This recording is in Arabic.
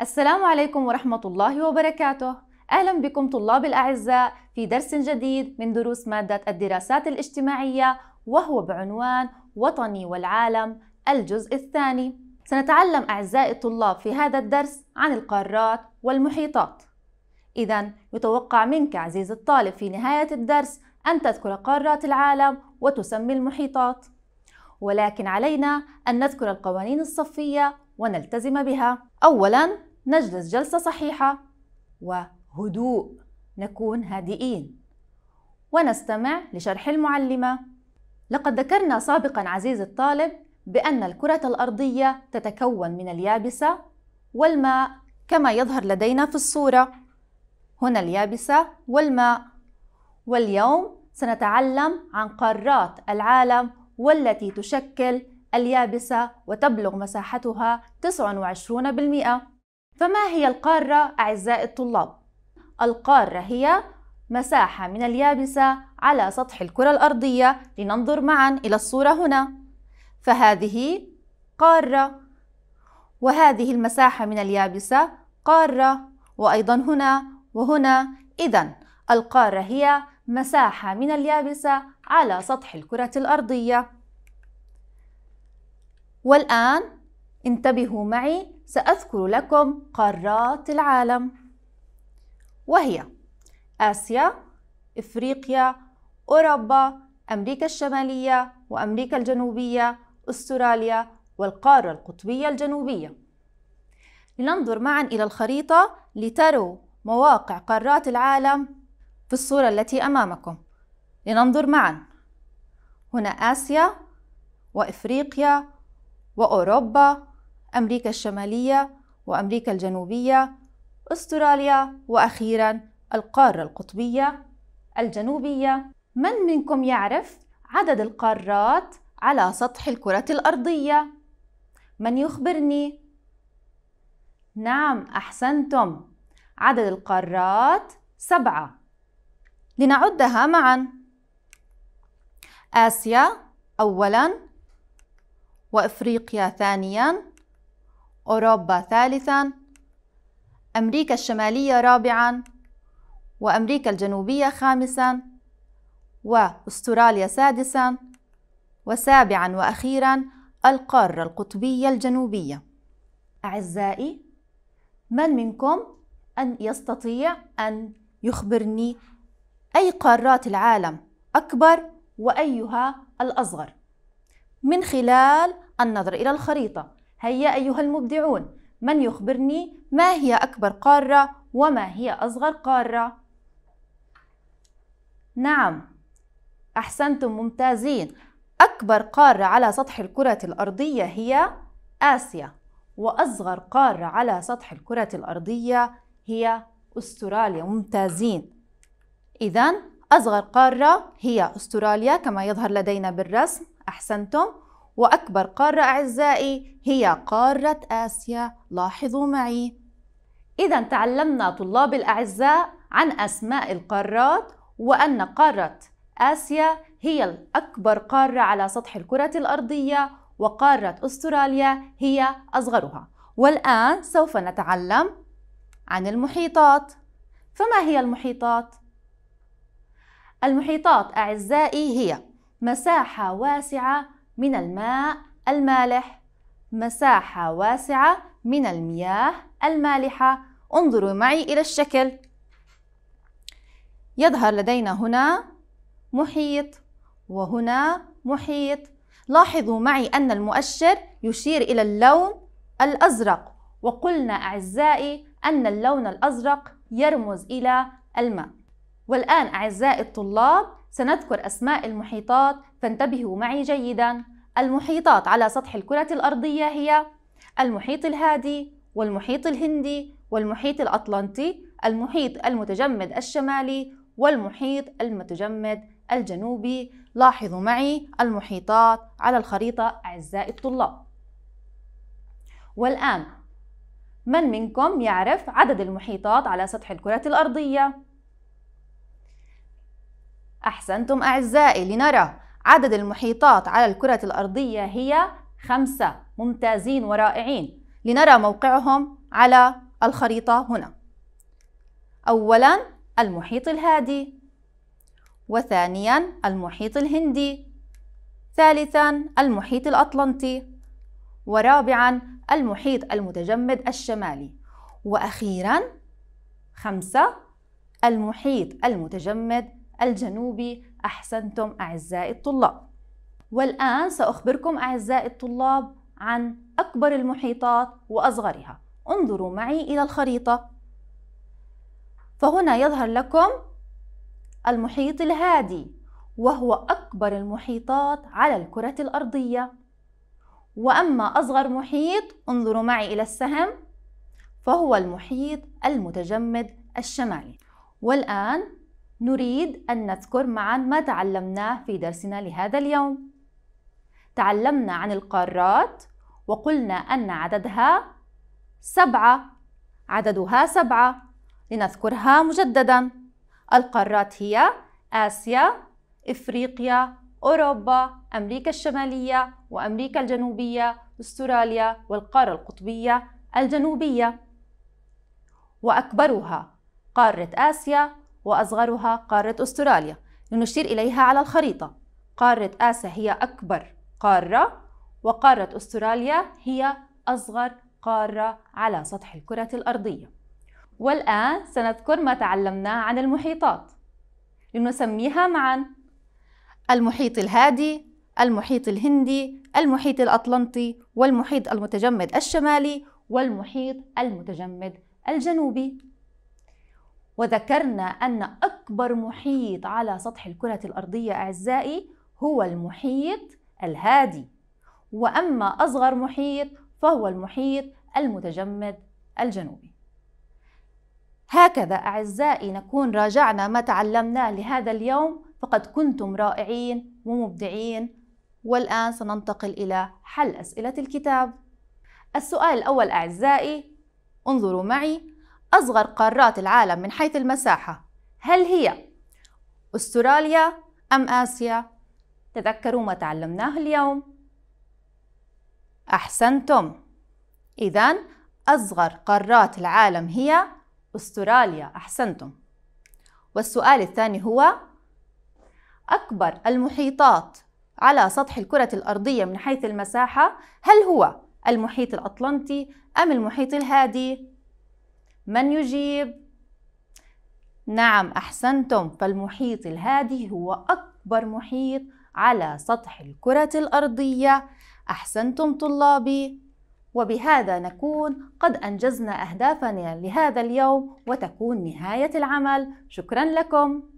السلام عليكم ورحمة الله وبركاته أهلا بكم طلاب الأعزاء في درس جديد من دروس مادة الدراسات الاجتماعية وهو بعنوان وطني والعالم الجزء الثاني سنتعلم أعزائي الطلاب في هذا الدرس عن القارات والمحيطات إذا يتوقع منك عزيزي الطالب في نهاية الدرس أن تذكر قارات العالم وتسمي المحيطات ولكن علينا أن نذكر القوانين الصفية ونلتزم بها اولا نجلس جلسه صحيحه وهدوء نكون هادئين ونستمع لشرح المعلمه لقد ذكرنا سابقا عزيزي الطالب بان الكره الارضيه تتكون من اليابسه والماء كما يظهر لدينا في الصوره هنا اليابسه والماء واليوم سنتعلم عن قارات العالم والتي تشكل اليابسة وتبلغ مساحتها 29% فما هي القارة أعزائي الطلاب؟ القارة هي مساحة من اليابسة على سطح الكرة الأرضية لننظر معا إلى الصورة هنا فهذه قارة وهذه المساحة من اليابسة قارة وأيضا هنا وهنا إذا القارة هي مساحة من اليابسة على سطح الكرة الأرضية والآن انتبهوا معي سأذكر لكم قارات العالم وهي آسيا، إفريقيا، أوروبا، أمريكا الشمالية وأمريكا الجنوبية، أستراليا والقارة القطبية الجنوبية. لننظر معا إلى الخريطة لتروا مواقع قارات العالم في الصورة التي أمامكم. لننظر معا. هنا آسيا وإفريقيا وأوروبا أمريكا الشمالية وأمريكا الجنوبية أستراليا وأخيرا القارة القطبية الجنوبية من منكم يعرف عدد القارات على سطح الكرة الأرضية؟ من يخبرني؟ نعم أحسنتم عدد القارات سبعة لنعدها معا آسيا أولا وإفريقيا ثانيا أوروبا ثالثا أمريكا الشمالية رابعا وأمريكا الجنوبية خامسا وأستراليا سادسا وسابعا وأخيرا القارة القطبية الجنوبية أعزائي من منكم أن يستطيع أن يخبرني أي قارات العالم أكبر وأيها الأصغر من خلال النظر إلى الخريطة هيا أيها المبدعون من يخبرني ما هي أكبر قارة وما هي أصغر قارة؟ نعم أحسنتم ممتازين أكبر قارة على سطح الكرة الأرضية هي آسيا وأصغر قارة على سطح الكرة الأرضية هي أستراليا ممتازين إذا أصغر قارة هي أستراليا كما يظهر لدينا بالرسم أحسنتم وأكبر قارة أعزائي هي قارة آسيا لاحظوا معي إذا تعلمنا طلاب الأعزاء عن أسماء القارات وأن قارة آسيا هي الأكبر قارة على سطح الكرة الأرضية وقارة أستراليا هي أصغرها والآن سوف نتعلم عن المحيطات فما هي المحيطات؟ المحيطات أعزائي هي مساحة واسعة من الماء المالح مساحة واسعة من المياه المالحة انظروا معي إلى الشكل يظهر لدينا هنا محيط وهنا محيط لاحظوا معي أن المؤشر يشير إلى اللون الأزرق وقلنا أعزائي أن اللون الأزرق يرمز إلى الماء والآن أعزائي الطلاب سنذكر أسماء المحيطات فانتبهوا معي جيدا المحيطات على سطح الكرة الأرضية هي المحيط الهادي والمحيط الهندي والمحيط الأطلنطي المحيط المتجمد الشمالي والمحيط المتجمد الجنوبي لاحظوا معي المحيطات على الخريطة أعزائي الطلاب والآن من منكم يعرف عدد المحيطات على سطح الكرة الأرضية؟ أحسنتم أعزائي لنرى عدد المحيطات على الكرة الأرضية هي خمسة ممتازين ورائعين لنرى موقعهم على الخريطة هنا أولاً المحيط الهادي وثانياً المحيط الهندي ثالثاً المحيط الأطلنطي ورابعاً المحيط المتجمد الشمالي وأخيراً خمسة المحيط المتجمد الجنوبي أحسنتم أعزائي الطلاب والآن سأخبركم أعزائي الطلاب عن أكبر المحيطات وأصغرها انظروا معي إلى الخريطة فهنا يظهر لكم المحيط الهادي وهو أكبر المحيطات على الكرة الأرضية وأما أصغر محيط انظروا معي إلى السهم فهو المحيط المتجمد الشمالي والآن نريد أن نذكر معا ما تعلمناه في درسنا لهذا اليوم تعلمنا عن القارات وقلنا أن عددها سبعة عددها سبعة لنذكرها مجددا القارات هي آسيا، إفريقيا، أوروبا، أمريكا الشمالية وأمريكا الجنوبية، أستراليا والقارة القطبية الجنوبية وأكبرها قارة آسيا وأصغرها قارة أستراليا لنشير إليها على الخريطة قارة آسيا هي أكبر قارة وقارة أستراليا هي أصغر قارة على سطح الكرة الأرضية والآن سنذكر ما تعلمناه عن المحيطات لنسميها معا المحيط الهادي المحيط الهندي المحيط الأطلنطي والمحيط المتجمد الشمالي والمحيط المتجمد الجنوبي وذكرنا أن أكبر محيط على سطح الكرة الأرضية أعزائي هو المحيط الهادي وأما أصغر محيط فهو المحيط المتجمد الجنوبي هكذا أعزائي نكون راجعنا ما تعلمناه لهذا اليوم فقد كنتم رائعين ومبدعين والآن سننتقل إلى حل أسئلة الكتاب السؤال الأول أعزائي انظروا معي أصغر قارات العالم من حيث المساحة هل هي أستراليا أم آسيا؟ تذكروا ما تعلمناه اليوم أحسنتم إذا أصغر قارات العالم هي أستراليا أحسنتم والسؤال الثاني هو أكبر المحيطات على سطح الكرة الأرضية من حيث المساحة هل هو المحيط الأطلنطي أم المحيط الهادي؟ من يجيب؟ نعم أحسنتم فالمحيط الهادي هو أكبر محيط على سطح الكرة الأرضية أحسنتم طلابي وبهذا نكون قد أنجزنا أهدافنا لهذا اليوم وتكون نهاية العمل شكرا لكم